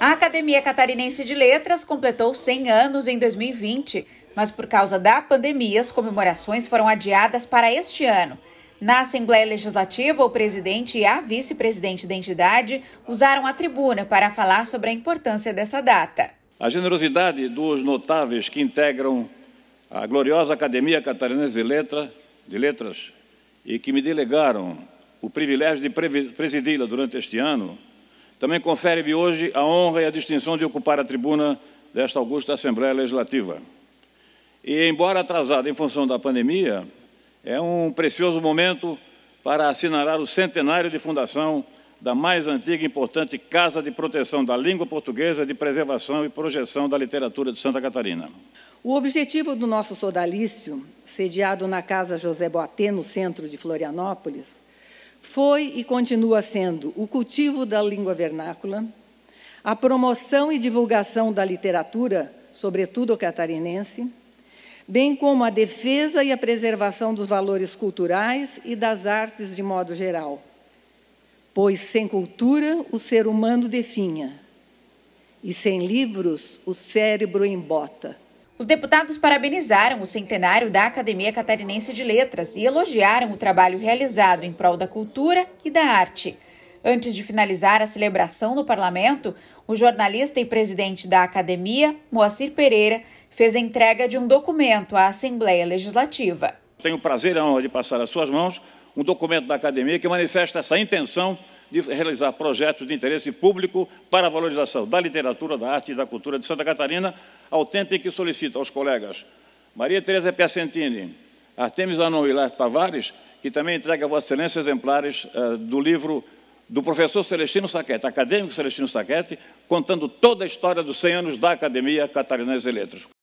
A Academia Catarinense de Letras completou 100 anos em 2020, mas por causa da pandemia, as comemorações foram adiadas para este ano. Na Assembleia Legislativa, o presidente e a vice-presidente da entidade usaram a tribuna para falar sobre a importância dessa data. A generosidade dos notáveis que integram a gloriosa Academia Catarinense de, Letra, de Letras e que me delegaram o privilégio de presidi-la durante este ano, também confere-me hoje a honra e a distinção de ocupar a tribuna desta augusta Assembleia Legislativa. E, embora atrasada em função da pandemia, é um precioso momento para assinalar o centenário de fundação da mais antiga e importante Casa de Proteção da Língua Portuguesa de Preservação e Projeção da Literatura de Santa Catarina. O objetivo do nosso sodalício, sediado na Casa José Boatê, no centro de Florianópolis, foi e continua sendo o cultivo da língua vernácula, a promoção e divulgação da literatura, sobretudo catarinense, bem como a defesa e a preservação dos valores culturais e das artes de modo geral. Pois sem cultura o ser humano definha, e sem livros o cérebro embota. Os deputados parabenizaram o centenário da Academia Catarinense de Letras e elogiaram o trabalho realizado em prol da cultura e da arte. Antes de finalizar a celebração no parlamento, o jornalista e presidente da academia, Moacir Pereira, fez a entrega de um documento à Assembleia Legislativa. Tenho o prazer e a honra de passar às suas mãos um documento da academia que manifesta essa intenção de realizar projetos de interesse público para a valorização da literatura, da arte e da cultura de Santa Catarina, ao tempo em que solicita aos colegas Maria Teresa Piacentini, Artemis Anon e Tavares, que também entrega a Vossa Excelência exemplares uh, do livro do professor Celestino Saquete, acadêmico Celestino Saquete, contando toda a história dos 100 anos da Academia Catarinense de Letras.